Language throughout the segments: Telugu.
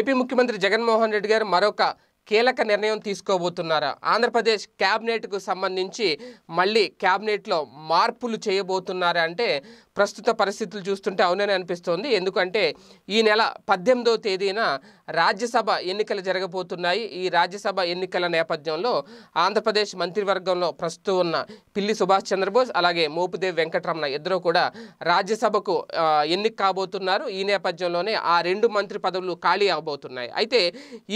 ఏపీ ముఖ్యమంత్రి జగన్మోహన్ రెడ్డి గారు మరొక కీలక నిర్ణయం తీసుకోబోతున్నారు ఆంధ్రప్రదేశ్ క్యాబినెట్కు సంబంధించి మళ్ళీ క్యాబినెట్లో మార్పులు చేయబోతున్నారా అంటే ప్రస్తుత పరిస్థితులు చూస్తుంటే అవునని అనిపిస్తోంది ఎందుకంటే ఈ నెల పద్దెనిమిదో తేదీన రాజ్యసభ ఎన్నికలు జరగబోతున్నాయి ఈ రాజ్యసభ ఎన్నికల నేపథ్యంలో ఆంధ్రప్రదేశ్ మంత్రివర్గంలో ప్రస్తుతం ఉన్న పిల్లి సుభాష్ చంద్రబోస్ అలాగే మోపుదేవ్ వెంకటరమణ ఇద్దరు కూడా రాజ్యసభకు ఎన్నిక కాబోతున్నారు ఈ నేపథ్యంలోనే ఆ రెండు మంత్రి పదవులు ఖాళీ అవబోతున్నాయి అయితే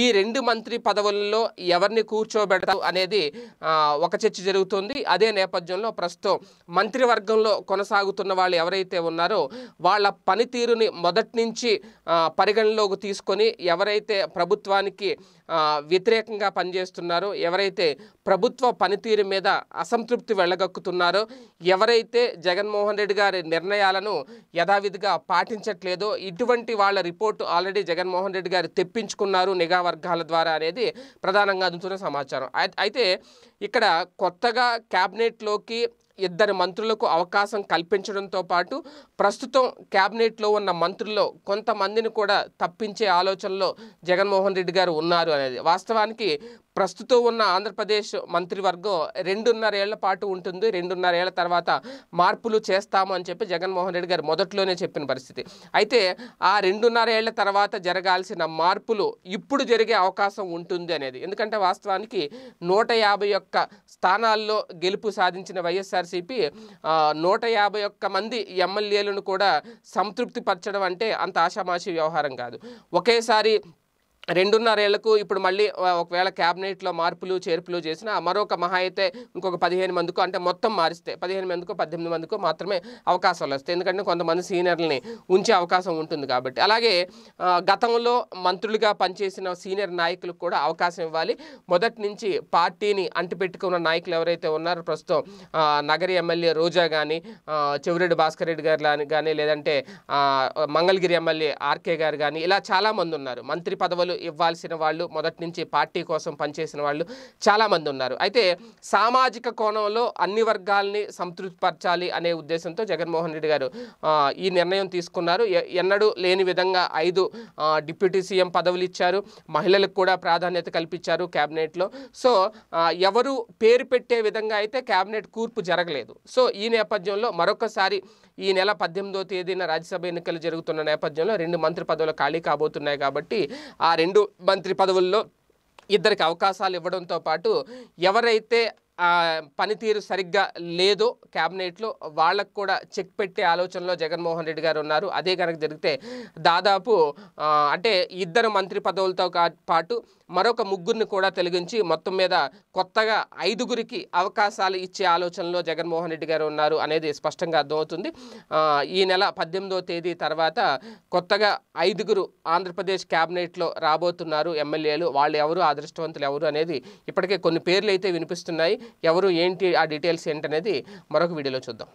ఈ రెండు మంత్రి పదవులలో ఎవరిని కూర్చోబెడతారు అనేది ఒక చర్చ జరుగుతుంది అదే నేపథ్యంలో ప్రస్తుతం మంత్రివర్గంలో కొనసాగుతున్న వాళ్ళు ఎవరైతే ఉన్నారో వాళ్ళ పనితీరుని మొదటి నుంచి పరిగణలోకి తీసుకొని ఎవరైతే ప్రభుత్వానికి వ్యతిరేకంగా పనిచేస్తున్నారో ఎవరైతే ప్రభుత్వ పనితీరు మీద అసంతృప్తి వెళ్ళగక్కుతున్నారో ఎవరైతే జగన్మోహన్ రెడ్డి గారి నిర్ణయాలను యథావిధిగా పాటించట్లేదో ఇటువంటి వాళ్ళ రిపోర్టు ఆల్రెడీ జగన్మోహన్ రెడ్డి గారు తెప్పించుకున్నారు నిఘా వర్గాల ద్వారా అనేది ప్రధానంగా అందుతున్న సమాచారం అయితే ఇక్కడ కొత్తగా క్యాబినెట్లోకి ఇద్దరు మంత్రులకు అవకాశం కల్పించడంతో పాటు ప్రస్తుతం క్యాబినెట్లో ఉన్న మంత్రుల్లో కొంతమందిని కూడా తప్పించే ఆలోచనలో జగన్మోహన్ రెడ్డి గారు ఉన్నారు అనేది వాస్తవానికి ప్రస్తుతం ఉన్న ఆంధ్రప్రదేశ్ మంత్రివర్గం రెండున్నరేళ్ల పాటు ఉంటుంది రెండున్నరేళ్ల తర్వాత మార్పులు చేస్తాము అని చెప్పి జగన్మోహన్ రెడ్డి గారు మొదట్లోనే చెప్పిన పరిస్థితి అయితే ఆ రెండున్నరేళ్ల తర్వాత జరగాల్సిన మార్పులు ఇప్పుడు జరిగే అవకాశం ఉంటుంది అనేది ఎందుకంటే వాస్తవానికి నూట యాభై ఒక్క స్థానాల్లో గెలుపు సాధించిన వైఎస్ఆర్సీపీ నూట యాభై ఒక్క మంది ఎమ్మెల్యేలను కూడా సంతృప్తిపరచడం అంటే అంత ఆషామాషి వ్యవహారం కాదు ఒకేసారి రెండున్నరేళ్లకు ఇప్పుడు మళ్ళీ ఒకవేళ క్యాబినెట్లో మార్పులు చేర్పులు చేసిన మరొక మహా అయితే ఇంకొక పదిహేను మందికో అంటే మొత్తం మారిస్తే పదిహేను మందికో పద్దెనిమిది మందికో మాత్రమే అవకాశాలు వస్తాయి ఎందుకంటే కొంతమంది సీనియర్లని ఉంచే అవకాశం ఉంటుంది కాబట్టి అలాగే గతంలో మంత్రులుగా పనిచేసిన సీనియర్ నాయకులకు కూడా అవకాశం ఇవ్వాలి మొదటి నుంచి పార్టీని అంటిపెట్టుకున్న నాయకులు ఎవరైతే ఉన్నారో ప్రస్తుతం నగరి ఎమ్మెల్యే రోజా కానీ చెవిరెడ్డి భాస్కర్ రెడ్డి గారు కానీ లేదంటే మంగళగిరి ఎమ్మెల్యే ఆర్కే గారు కానీ ఇలా చాలామంది ఉన్నారు మంత్రి పదవులు ఇవ్వాల్సిన వాళ్ళు మొదటి నుంచి పార్టీ కోసం పనిచేసిన వాళ్ళు చాలామంది ఉన్నారు అయితే సామాజిక కోణంలో అన్ని వర్గాల్ని సంతృప్తిపరచాలి అనే ఉద్దేశంతో జగన్మోహన్ రెడ్డి గారు ఈ నిర్ణయం తీసుకున్నారు ఎన్నడూ లేని విధంగా ఐదు డిప్యూటీ సీఎం పదవులు ఇచ్చారు మహిళలకు కూడా ప్రాధాన్యత కల్పించారు క్యాబినెట్లో సో ఎవరు పేరు పెట్టే విధంగా అయితే క్యాబినెట్ కూర్పు జరగలేదు సో ఈ నేపథ్యంలో మరొకసారి ఈ నెల పద్దెనిమిదో తేదీన రాజ్యసభ ఎన్నికలు జరుగుతున్న నేపథ్యంలో రెండు మంత్రి పదవులు ఖాళీ కాబోతున్నాయి కాబట్టి ఆ రెండు రెండు మంత్రి పదవుల్లో ఇద్దరికి అవకాశాలు ఇవ్వడంతో పాటు ఎవరైతే పనితీరు సరిగ్గా లేదో క్యాబినెట్లో వాళ్ళకు కూడా చెక్ పెట్టే ఆలోచనలో జగన్మోహన్ రెడ్డి గారు ఉన్నారు అదే కనుక జరిగితే దాదాపు అంటే ఇద్దరు మంత్రి పదవులతో పాటు మరొక ముగ్గురిని కూడా తొలగించి మొత్తం మీద కొత్తగా ఐదుగురికి అవకాశాలు ఇచ్చే ఆలోచనలో జగన్మోహన్ రెడ్డి గారు ఉన్నారు అనేది స్పష్టంగా అర్థమవుతుంది ఈ నెల పద్దెనిమిదో తేదీ తర్వాత కొత్తగా ఐదుగురు ఆంధ్రప్రదేశ్ క్యాబినెట్లో రాబోతున్నారు ఎమ్మెల్యేలు వాళ్ళు ఎవరు అదృష్టవంతులు ఎవరు అనేది ఇప్పటికే కొన్ని పేర్లు అయితే వినిపిస్తున్నాయి ఎవరు ఏంటి ఆ డీటెయిల్స్ ఏంటనేది మరొక వీడియోలో చూద్దాం